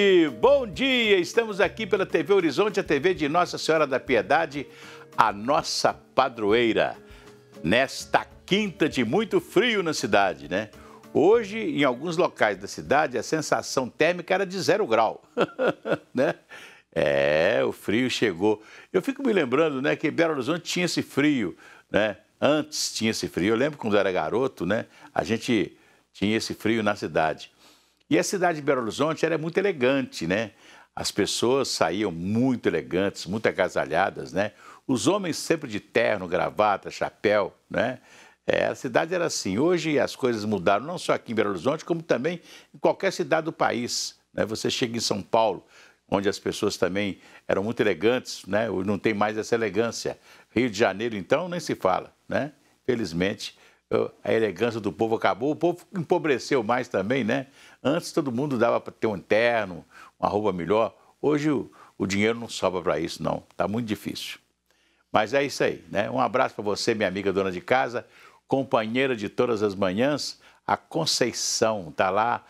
gente, bom dia! Estamos aqui pela TV Horizonte, a TV de Nossa Senhora da Piedade, a nossa padroeira, nesta quinta de muito frio na cidade, né? Hoje, em alguns locais da cidade, a sensação térmica era de zero grau, né? É, o frio chegou. Eu fico me lembrando, né, que Belo Horizonte tinha esse frio, né? Antes tinha esse frio. Eu lembro quando eu era garoto, né? A gente tinha esse frio na cidade. E a cidade de Belo Horizonte era muito elegante, né? As pessoas saíam muito elegantes, muito agasalhadas, né? Os homens sempre de terno, gravata, chapéu, né? É, a cidade era assim. Hoje as coisas mudaram, não só aqui em Belo Horizonte, como também em qualquer cidade do país. Né? Você chega em São Paulo, onde as pessoas também eram muito elegantes, né? Hoje não tem mais essa elegância. Rio de Janeiro, então, nem se fala, né? Felizmente, a elegância do povo acabou. O povo empobreceu mais também, né? Antes todo mundo dava para ter um interno, uma roupa melhor. Hoje o, o dinheiro não sobra para isso, não. Está muito difícil. Mas é isso aí, né? Um abraço para você, minha amiga dona de casa, companheira de todas as manhãs, a Conceição. Está lá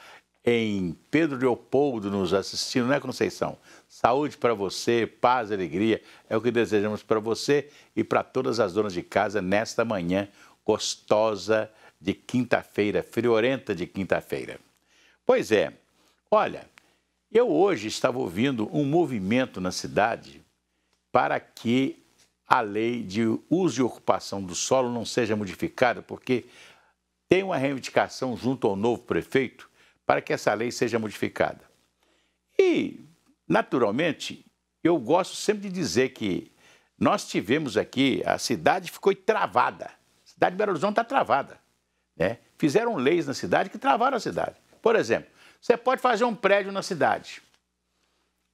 em Pedro Leopoldo nos assistindo, não é Conceição? Saúde para você, paz e alegria. É o que desejamos para você e para todas as donas de casa nesta manhã gostosa de quinta-feira, friorenta de quinta-feira. Pois é. Olha, eu hoje estava ouvindo um movimento na cidade para que a lei de uso e ocupação do solo não seja modificada, porque tem uma reivindicação junto ao novo prefeito para que essa lei seja modificada. E, naturalmente, eu gosto sempre de dizer que nós tivemos aqui, a cidade ficou travada. A cidade de Belo Horizonte está travada. Né? Fizeram leis na cidade que travaram a cidade. Por exemplo, você pode fazer um prédio na cidade.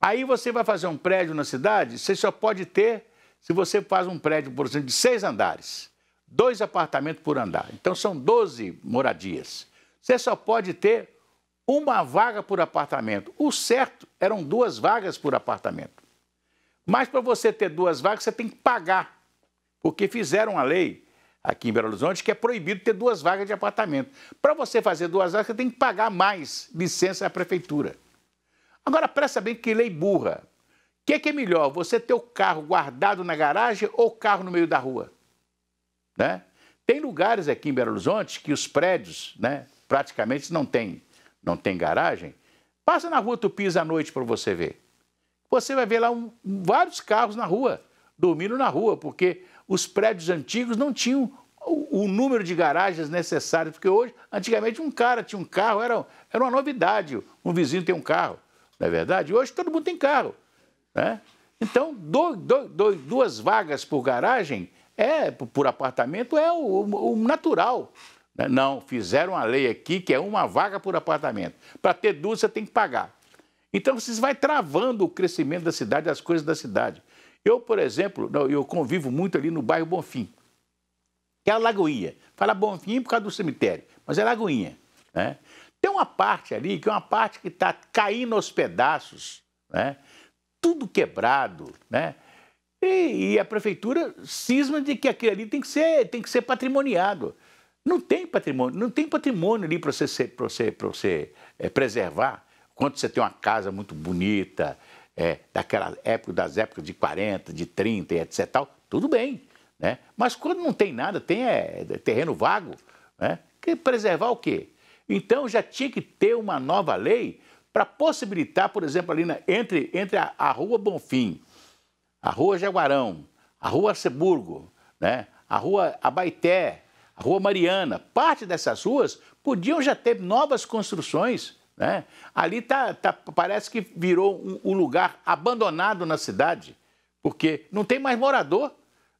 Aí você vai fazer um prédio na cidade, você só pode ter se você faz um prédio, por exemplo, de seis andares, dois apartamentos por andar. Então são 12 moradias. Você só pode ter uma vaga por apartamento. O certo eram duas vagas por apartamento. Mas para você ter duas vagas, você tem que pagar, porque fizeram a lei aqui em Belo Horizonte, que é proibido ter duas vagas de apartamento. Para você fazer duas vagas, você tem que pagar mais licença à prefeitura. Agora, presta bem que lei burra. O que, é que, é melhor, você ter o carro guardado na garagem ou o carro no meio da rua? Né? Tem lugares aqui em Belo Horizonte que os prédios né, praticamente não tem, não tem garagem. Passa na rua Tupis à noite para você ver. Você vai ver lá um, vários carros na rua, dormindo na rua, porque os prédios antigos não tinham o, o número de garagens necessárias, porque hoje, antigamente, um cara tinha um carro, era, era uma novidade, um vizinho tem um carro, não é verdade? hoje todo mundo tem carro, né? Então, do, do, do, duas vagas por garagem, é por apartamento, é o, o, o natural. Né? Não, fizeram uma lei aqui que é uma vaga por apartamento. Para ter duas, você tem que pagar. Então, vocês vai travando o crescimento da cidade, as coisas da cidade. Eu, por exemplo, eu convivo muito ali no bairro Bonfim, que é a Lagoinha. Fala Bonfim por causa do cemitério, mas é Lagoinha. Né? Tem uma parte ali que é uma parte que está caindo aos pedaços, né? tudo quebrado, né? E, e, a prefeitura cisma de que aquilo ali tem que ser, tem que ser patrimoniado. Não tem patrimônio, não tem patrimônio ali para você, pra você, pra você é, preservar. Quando você tem uma casa muito bonita, é, daquela época, das épocas de 40, de 30 e etc. Tal, tudo bem. Né? Mas quando não tem nada, tem é, é, terreno vago, né? que preservar o quê? Então já tinha que ter uma nova lei para possibilitar, por exemplo, ali na, entre, entre a, a, Rua Bonfim, a Rua Jaguarão, a Rua Arceburgo, né? a Rua Abaité, a Rua Mariana, parte dessas ruas podiam já ter novas construções né? Ali tá, tá, parece que virou um, um, lugar abandonado na cidade, porque não tem mais morador.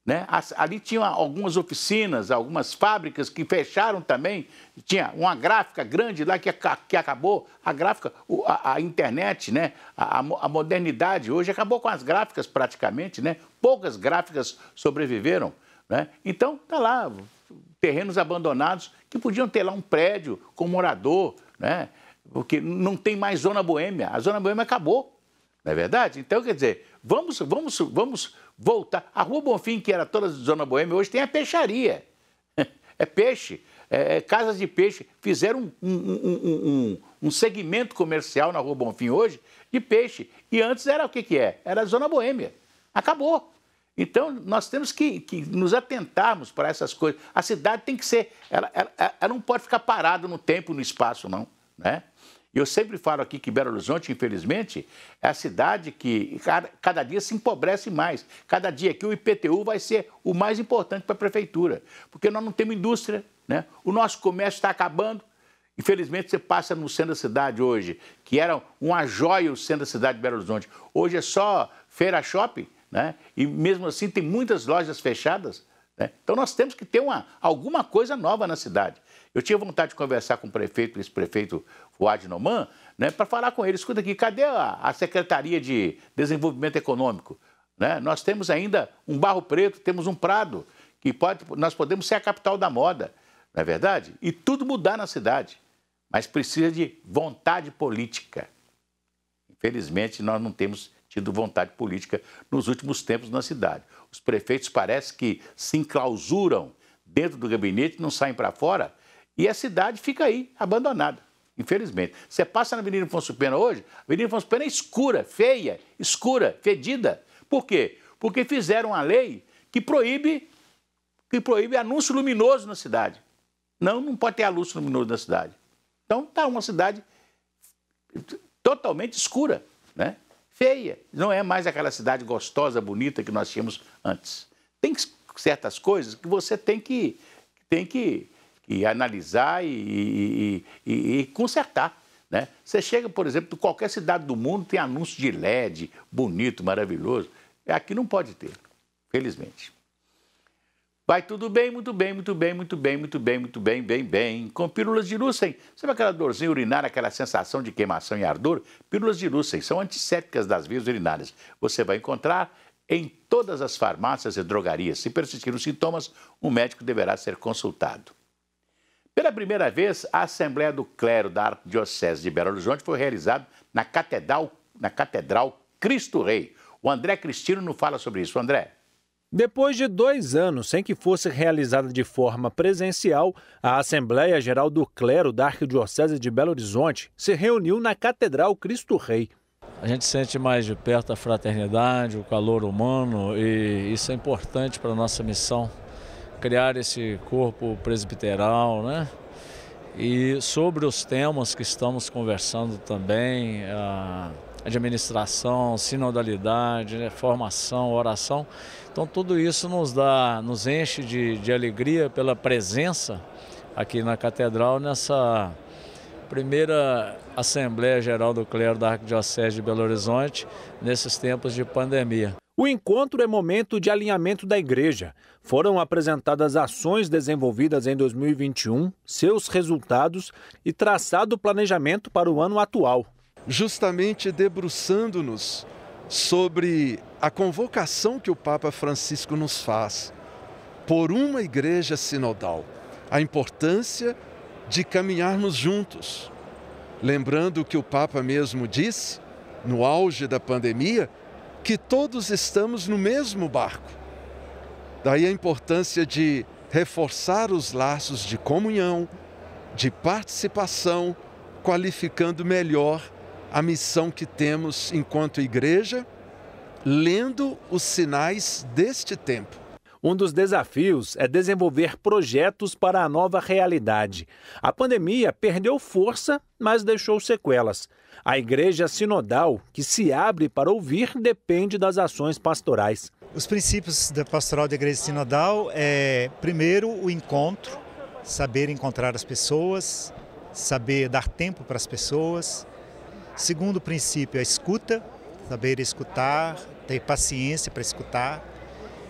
Né? Ali tinha algumas oficinas, algumas fábricas que fecharam também. Tinha uma gráfica grande lá que, que acabou. A gráfica, a, a internet, né? A, a, modernidade hoje acabou com as gráficas praticamente. Né? Poucas gráficas sobreviveram. Né? Então, tá lá, terrenos abandonados que podiam ter lá um prédio com morador. Né? porque não tem mais zona boêmia. A zona boêmia acabou, não é verdade? Então, quer dizer, vamos, vamos, vamos voltar. A Rua Bonfim, que era toda zona boêmia, hoje tem a peixaria. É peixe, é, é casas de peixe. Fizeram um, um, um, um, segmento comercial na Rua Bonfim hoje de peixe. E antes era o que, que é? Era a zona boêmia. Acabou. Então, nós temos que, que, nos atentarmos para essas coisas. A cidade tem que ser, ela, ela, ela não pode ficar parada no tempo, no espaço, não. Né? E eu sempre falo aqui que Belo Horizonte, infelizmente, é a cidade que cada dia se empobrece mais. Cada dia que o IPTU vai ser o mais importante para a prefeitura, porque nós não temos indústria, né? o nosso comércio está acabando. Infelizmente, você passa no centro da cidade hoje, que era uma joia o centro da cidade de Belo Horizonte. Hoje é só feira shopping, né? e mesmo assim tem muitas lojas fechadas né? Então nós temos que ter uma, alguma coisa nova na cidade. Eu tinha vontade de conversar com o prefeito, esse prefeito Fuad Noman, né, para falar com ele. Escuta aqui, cadê a, a Secretaria de Desenvolvimento Econômico? Né? Nós temos ainda um barro preto, temos um prado, que pode, nós podemos ser a capital da moda, não é verdade? E tudo mudar na cidade. Mas precisa de vontade política. Infelizmente, nós não temos tido vontade política nos últimos tempos na cidade. Os prefeitos parece que se enclausuram dentro do gabinete, não saem para fora, e a cidade fica aí, abandonada, infelizmente. Você passa na Avenida Afonso Pena hoje, a Avenida Afonso Pena é escura, feia, escura, fedida. Por quê? Porque fizeram uma lei que proíbe, que proíbe anúncio luminoso na cidade. Não, não pode ter anúncio luminoso na cidade. Então está uma cidade totalmente escura, né? feia. Não é mais aquela cidade gostosa, bonita que nós tínhamos antes. Tem certas coisas que você tem que, tem que, que analisar e, e, e, e consertar. Né? Você chega, por exemplo, de qualquer cidade do mundo, tem anúncio de LED, bonito, maravilhoso. É, aqui não pode ter, felizmente. Vai tudo bem, muito bem, muito bem, muito bem, muito bem, muito bem, bem, bem. Com pílulas de Russen. Sabe aquela dorzinha urinária, aquela sensação de queimação e ardor? Pílulas de Russen são antissépticas das vias urinárias. Você vai encontrar em todas as farmácias e drogarias. Se persistirem os sintomas, um médico deverá ser consultado. Pela primeira vez, a Assembleia do Clero da Arquidiocese de Belo Horizonte foi realizada na Catedral, na Catedral Cristo Rei. O André Cristino não fala sobre isso. André. Depois de dois anos sem que fosse realizada de forma presencial, a Assembleia Geral do Clero da Arquidiocese de Belo Horizonte se reuniu na Catedral Cristo Rei. A gente sente mais de perto a fraternidade, o calor humano e isso é importante para a nossa missão, criar esse corpo presbiteral, né? E sobre os temas que estamos conversando também, administração, sinodalidade, né, formação, oração. Então tudo isso nos dá, nos enche de, de alegria pela presença aqui na catedral nessa primeira Assembleia Geral do Clero da Arquidiocese de Belo Horizonte nesses tempos de pandemia. O encontro é momento de alinhamento da igreja. Foram apresentadas ações desenvolvidas em 2021, seus resultados e traçado o planejamento para o ano atual justamente debruçando-nos sobre a convocação que o Papa Francisco nos faz por uma igreja sinodal, a importância de caminharmos juntos. Lembrando que o Papa mesmo disse, no auge da pandemia, que todos estamos no mesmo barco. Daí a importância de reforçar os laços de comunhão, de participação, qualificando melhor a missão que temos enquanto igreja, lendo os sinais deste tempo. Um dos desafios é desenvolver projetos para a nova realidade. A pandemia perdeu força, mas deixou sequelas. A igreja sinodal, que se abre para ouvir, depende das ações pastorais. Os princípios da pastoral da igreja sinodal é, primeiro, o encontro, saber encontrar as pessoas, saber dar tempo para as pessoas, Segundo princípio, a é escuta, saber escutar, ter paciência para escutar.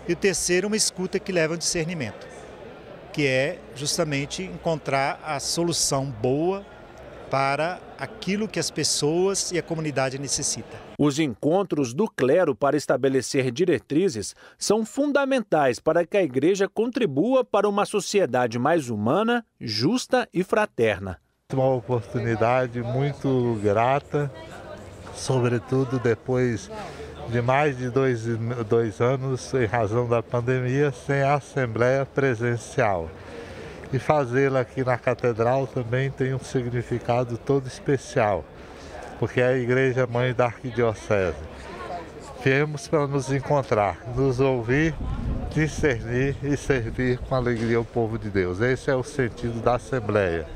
E o terceiro, uma escuta que leva ao discernimento, que é justamente encontrar a solução boa para aquilo que as pessoas e a comunidade necessitam. Os encontros do clero para estabelecer diretrizes são fundamentais para que a igreja contribua para uma sociedade mais humana, justa e fraterna uma oportunidade muito grata, sobretudo depois de mais de dois, dois anos, em razão da pandemia, sem a Assembleia Presencial. E fazê-la aqui na Catedral também tem um significado todo especial, porque é a Igreja Mãe da Arquidiocese. Viemos para nos encontrar, nos ouvir, discernir e servir com alegria o povo de Deus. Esse é o sentido da Assembleia.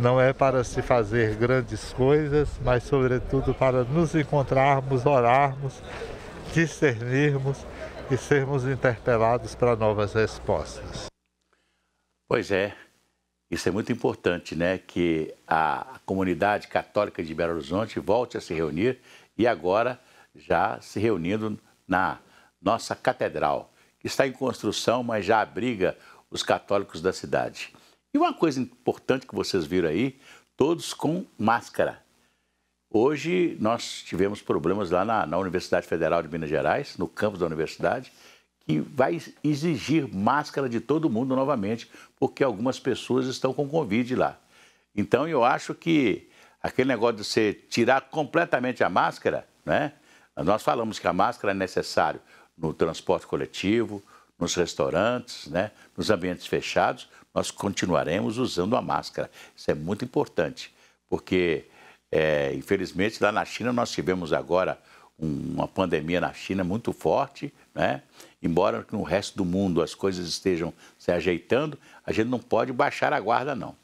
Não é para se fazer grandes coisas, mas, sobretudo, para nos encontrarmos, orarmos, discernirmos e sermos interpelados para novas respostas. Pois é, isso é muito importante, né? Que a comunidade católica de Belo Horizonte volte a se reunir e agora já se reunindo na nossa catedral, que está em construção, mas já abriga os católicos da cidade. E uma coisa importante que vocês viram aí, todos com máscara. Hoje nós tivemos problemas lá na, na Universidade Federal de Minas Gerais, no campus da universidade, que vai exigir máscara de todo mundo novamente, porque algumas pessoas estão com Covid lá. Então eu acho que aquele negócio de você tirar completamente a máscara, né? Nós falamos que a máscara é necessário no transporte coletivo, nos restaurantes, né? nos ambientes fechados, nós continuaremos usando a máscara. Isso é muito importante, porque, é, infelizmente, lá na China nós tivemos agora uma pandemia na China muito forte, né? Embora no resto do mundo as coisas estejam se ajeitando, a gente não pode baixar a guarda, não.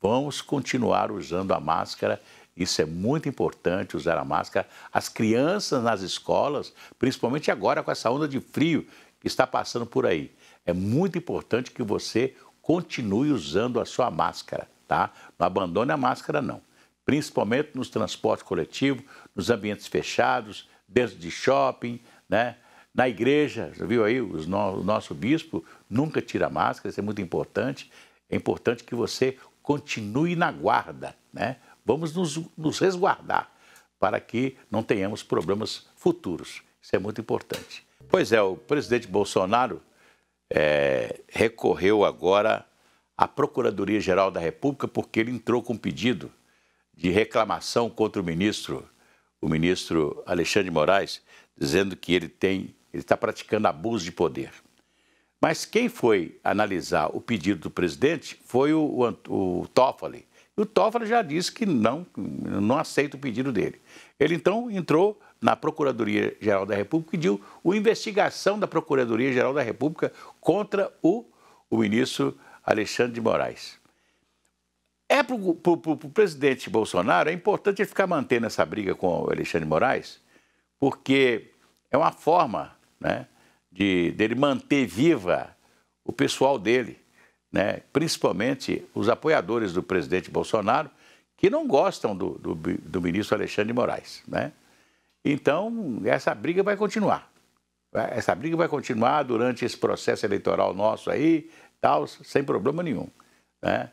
Vamos continuar usando a máscara. Isso é muito importante, usar a máscara. As crianças nas escolas, principalmente agora com essa onda de frio que está passando por aí, é muito importante que você continue usando a sua máscara, tá? Não abandone a máscara, não. Principalmente nos transportes coletivos, nos ambientes fechados, dentro de shopping, né? Na igreja, viu aí, os no, o nosso bispo nunca tira máscara, isso é muito importante. É importante que você continue na guarda, né? Vamos nos, nos resguardar para que não tenhamos problemas futuros. Isso é muito importante. Pois é, o presidente Bolsonaro é, recorreu agora à Procuradoria-Geral da República porque ele entrou com um pedido de reclamação contra o ministro, o ministro Alexandre de Moraes, dizendo que ele tem, ele está praticando abuso de poder. Mas quem foi analisar o pedido do presidente foi o, o, o Toffoli. o Toffoli já disse que não, não aceita o pedido dele. Ele então entrou na Procuradoria-Geral da República, pediu uma investigação da Procuradoria-Geral da República contra o, o ministro Alexandre de Moraes. É para o presidente Bolsonaro, é importante ele ficar mantendo essa briga com o Alexandre de Moraes, porque é uma forma né, de, dele manter viva o pessoal dele, né, principalmente os apoiadores do presidente Bolsonaro, que não gostam do, do, do ministro Alexandre de Moraes. Né? Então, essa briga vai continuar. Essa briga vai continuar durante esse processo eleitoral nosso aí, tal, sem problema nenhum. Né?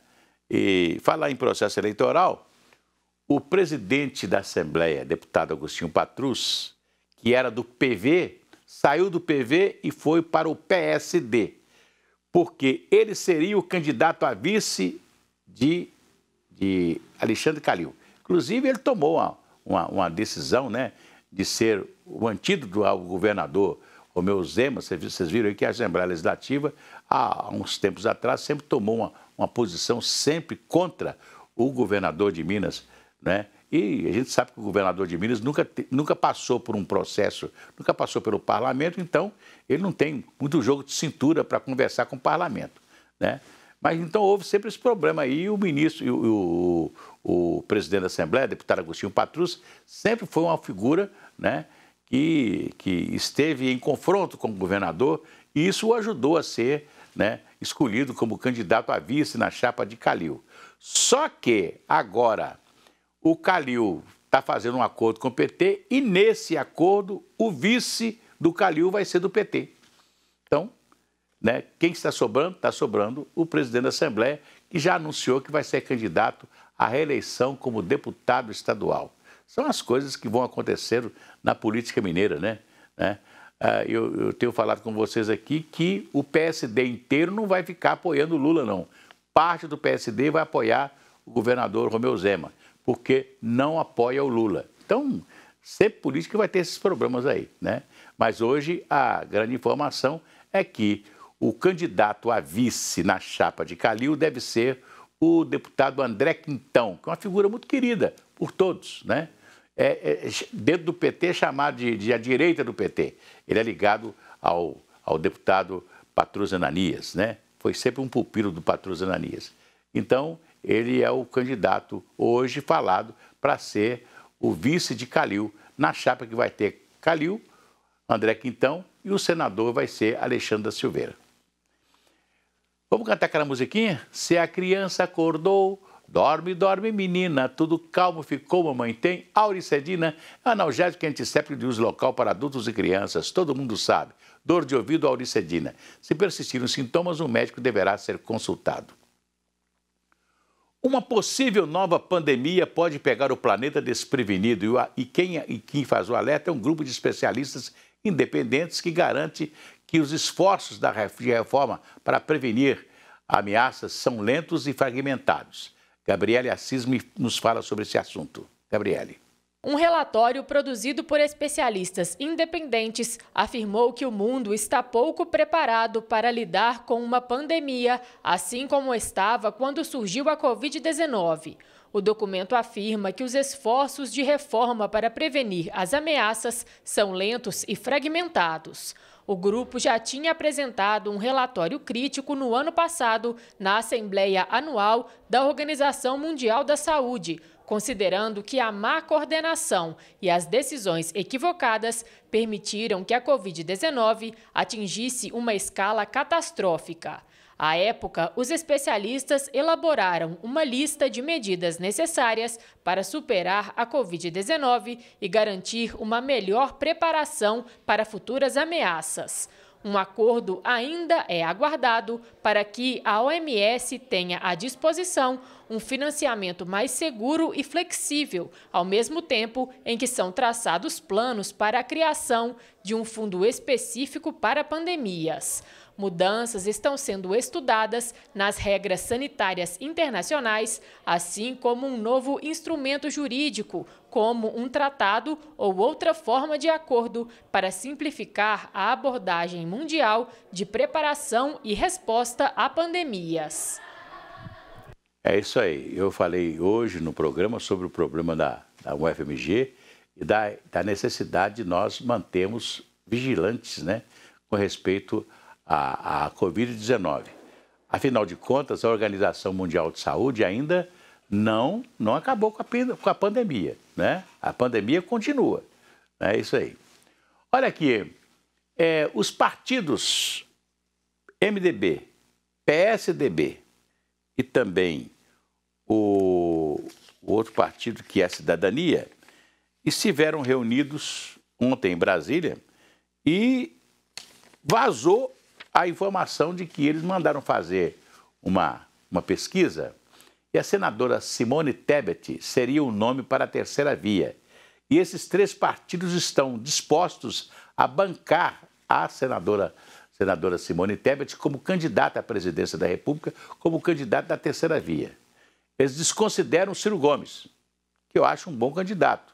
E falar em processo eleitoral, o presidente da Assembleia, deputado Agostinho Patrus, que era do PV, saiu do PV e foi para o PSD, porque ele seria o candidato a vice de, de Alexandre Calil. Inclusive, ele tomou uma, uma, uma decisão, né? de ser o antídoto ao governador Romeu Zema. Vocês viram aí que a Assembleia Legislativa, há uns tempos atrás, sempre tomou uma, uma posição sempre contra o governador de Minas, né? E a gente sabe que o governador de Minas nunca, nunca passou por um processo, nunca passou pelo parlamento, então ele não tem muito jogo de cintura para conversar com o parlamento. Né? Mas então houve sempre esse problema aí. E o ministro, e o, o, o, presidente da Assembleia, deputado Agostinho Patrus, sempre foi uma figura né, que, que esteve em confronto com o governador e isso o ajudou a ser né, escolhido como candidato a vice na chapa de Calil. Só que agora o Calil está fazendo um acordo com o PT e nesse acordo o vice do Calil vai ser do PT. Né? Quem está sobrando? Está sobrando o presidente da Assembleia, que já anunciou que vai ser candidato à reeleição como deputado estadual. São as coisas que vão acontecer na política mineira, né? né? Ah, eu, eu, tenho falado com vocês aqui que o PSD inteiro não vai ficar apoiando o Lula, não. Parte do PSD vai apoiar o governador Romeu Zema, porque não apoia o Lula. Então, sempre político vai ter esses problemas aí, né? Mas hoje a grande informação é que o candidato a vice na chapa de Calil deve ser o deputado André Quintão, que é uma figura muito querida por todos, né? É, é, dentro do PT, é chamado de, de, a direita do PT. Ele é ligado ao, ao deputado Patrus Ananias, né? Foi sempre um pupilo do Patrus Ananias. Então, ele é o candidato hoje falado para ser o vice de Calil, na chapa que vai ter Calil, André Quintão e o senador vai ser Alexandre da Silveira. Vamos cantar aquela musiquinha? Se a criança acordou, dorme, dorme, menina, tudo calmo ficou, mamãe tem. Auricedina, analgésico antisséptico de uso local para adultos e crianças, todo mundo sabe. Dor de ouvido, auricedina. Se persistirem os sintomas, o médico deverá ser consultado. Uma possível nova pandemia pode pegar o planeta desprevenido e quem, e quem faz o alerta é um grupo de especialistas independentes que garante que os esforços da reforma para prevenir ameaças são lentos e fragmentados. Gabriele Assis nos fala sobre esse assunto. Gabriele. Um relatório produzido por especialistas independentes afirmou que o mundo está pouco preparado para lidar com uma pandemia, assim como estava quando surgiu a Covid-19. O documento afirma que os esforços de reforma para prevenir as ameaças são lentos e fragmentados. O grupo já tinha apresentado um relatório crítico no ano passado na Assembleia Anual da Organização Mundial da Saúde, considerando que a má coordenação e as decisões equivocadas permitiram que a Covid-19 atingisse uma escala catastrófica. À época, os especialistas elaboraram uma lista de medidas necessárias para superar a Covid-19 e garantir uma melhor preparação para futuras ameaças. Um acordo ainda é aguardado para que a OMS tenha à disposição um financiamento mais seguro e flexível, ao mesmo tempo em que são traçados planos para a criação de um fundo específico para pandemias. Mudanças estão sendo estudadas nas regras sanitárias internacionais, assim como um novo instrumento jurídico, como um tratado ou outra forma de acordo, para simplificar a abordagem mundial de preparação e resposta a pandemias. É isso aí. Eu falei hoje no programa sobre o problema da, da UFMG e da, da necessidade de nós mantermos vigilantes né, com respeito a a, a Covid-19. Afinal de contas, a Organização Mundial de Saúde ainda não, não acabou com a, com a pandemia. Né? A pandemia continua. Né? É isso aí. Olha aqui, é, os partidos MDB, PSDB e também o, o outro partido que é a Cidadania estiveram reunidos ontem em Brasília e vazou a informação de que eles mandaram fazer uma, uma pesquisa e a senadora Simone Tebet seria o nome para a terceira via. E esses três partidos estão dispostos a bancar a senadora, senadora Simone Tebet como candidata à presidência da República, como candidata da terceira via. Eles desconsideram o Ciro Gomes, que eu acho um bom candidato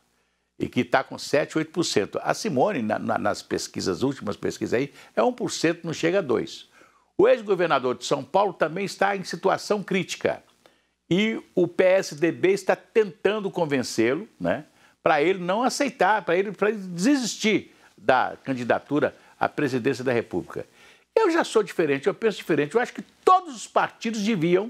e que está com 7%, 8%. A Simone, na, na, nas pesquisas, últimas pesquisas aí, é 1%, não chega a 2%. O ex-governador de São Paulo também está em situação crítica. E o PSDB está tentando convencê-lo, né, para ele não aceitar, para ele, ele desistir da candidatura à presidência da República. Eu já sou diferente, eu penso diferente. Eu acho que todos os partidos deviam,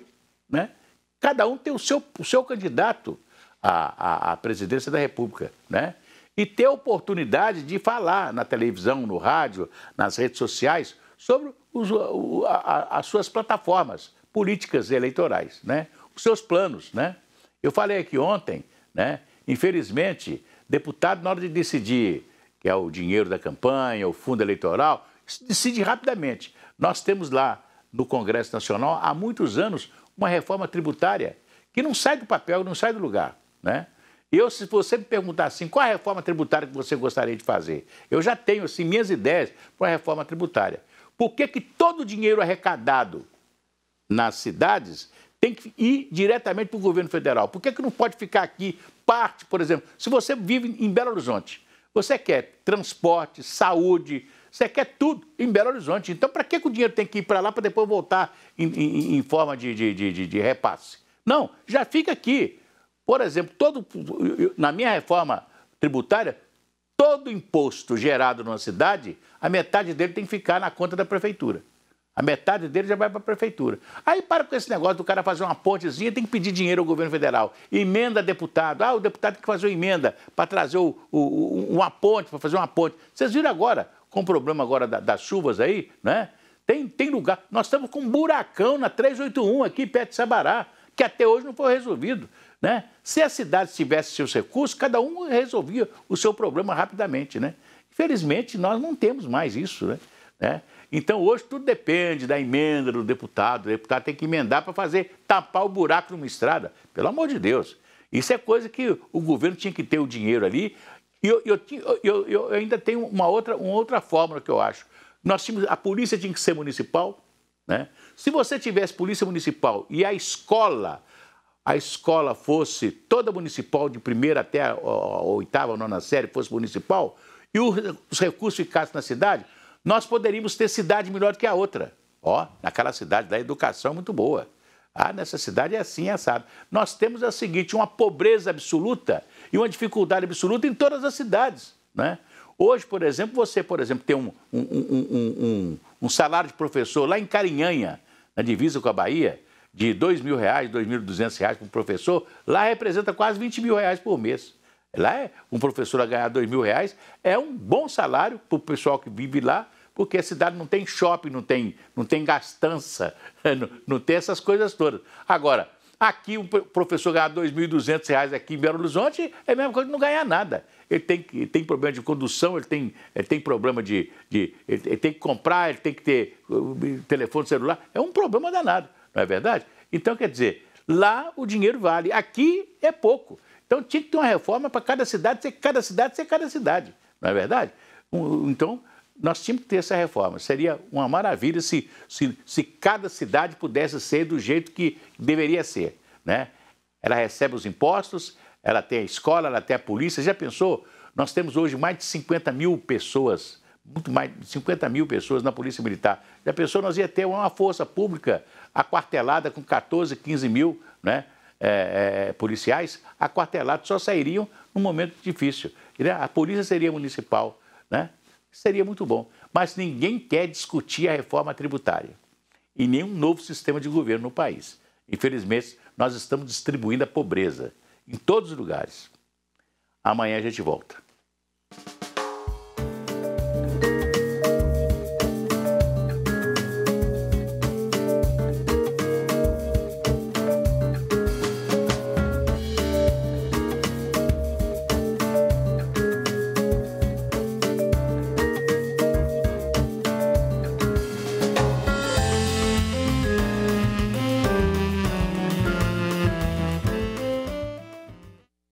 né, cada um ter o seu, o seu candidato a, a, a presidência da República, né? E ter a oportunidade de falar na televisão, no rádio, nas redes sociais, sobre os, o, a, as suas plataformas políticas eleitorais, né? Os seus planos, né? Eu falei aqui ontem, né? Infelizmente, deputado, na hora de decidir que é o dinheiro da campanha, o fundo eleitoral, decide rapidamente. Nós temos lá no Congresso Nacional, há muitos anos, uma reforma tributária que não sai do papel, não sai do lugar. Né? Eu, se você me perguntar assim, qual a reforma tributária que você gostaria de fazer? Eu já tenho assim, minhas ideias para a reforma tributária. Por que, que todo o dinheiro arrecadado nas cidades tem que ir diretamente para o governo federal? Por que, que não pode ficar aqui parte, por exemplo? Se você vive em Belo Horizonte, você quer transporte, saúde, você quer tudo em Belo Horizonte. Então, para que, que o dinheiro tem que ir para lá para depois voltar em, em, em forma de, de, de, de repasse? Não, já fica aqui. Por exemplo, todo, na minha reforma tributária, todo imposto gerado numa cidade, a metade dele tem que ficar na conta da prefeitura. A metade dele já vai para a prefeitura. Aí para com esse negócio do cara fazer uma pontezinha, tem que pedir dinheiro ao governo federal. Emenda deputado. Ah, o deputado tem que fazer uma emenda para trazer o, o, uma ponte, para fazer uma ponte. Vocês viram agora, com o problema agora das chuvas aí, né? Tem, tem lugar. Nós estamos com um buracão na 381 aqui, perto de Sabará, que até hoje não foi resolvido. Né? Se a cidade tivesse seus recursos, cada um resolvia o seu problema rapidamente. Né? Infelizmente, nós não temos mais isso. Né? né? Então, hoje tudo depende da emenda do deputado. O deputado tem que emendar para fazer tapar o buraco numa estrada. Pelo amor de Deus. Isso é coisa que o governo tinha que ter o dinheiro ali. E eu, eu, eu, eu ainda tenho uma outra, uma outra fórmula que eu acho. Nós tínhamos, a polícia tinha que ser municipal. Né? Se você tivesse polícia municipal e a escola a escola fosse toda municipal, de primeira até a, a, a oitava, ou nona série, fosse municipal, e os recursos ficassem na cidade, nós poderíamos ter cidade melhor que a outra. Ó, naquela cidade da educação é muito boa. Ah, nessa cidade é assim, é assado. Nós temos a seguinte, uma pobreza absoluta e uma dificuldade absoluta em todas as cidades, né? Hoje, por exemplo, você, por exemplo, tem um, um, um, um, um salário de professor lá em Carinhanha, na divisa com a Bahia, de dois mil reais, dois mil duzentos reais para um professor, lá representa quase 20 mil reais por mês. Lá é um professor a ganhar dois mil reais é um bom salário para o pessoal que vive lá, porque a cidade não tem shopping, não tem, não tem gastança, não, não tem essas coisas todas. Agora, aqui um professor ganhar dois mil duzentos reais aqui em Belo Horizonte é a mesma coisa que não ganhar nada. Ele tem, ele tem problema de condução, ele tem, ele tem problema de, de ele, ele tem que comprar, ele tem que ter telefone celular. É um problema danado não é verdade? Então, quer dizer, lá o dinheiro vale, aqui é pouco. Então, tinha que ter uma reforma para cada cidade ser cada cidade ser cada cidade, não é verdade? Então, nós tínhamos que ter essa reforma. Seria uma maravilha se, se, se cada cidade pudesse ser do jeito que deveria ser. Né? Ela recebe os impostos, ela tem a escola, ela tem a polícia. Já pensou? Nós temos hoje mais de 50 mil pessoas muito mais de 50 mil pessoas na Polícia Militar. Já pensou, nós ia ter uma força pública aquartelada com 14, 15 mil né, é, é, policiais, aquartelados só sairiam num momento difícil. Né, a polícia seria municipal, né? seria muito bom. Mas ninguém quer discutir a reforma tributária e nenhum novo sistema de governo no país. Infelizmente, nós estamos distribuindo a pobreza em todos os lugares. Amanhã a gente volta.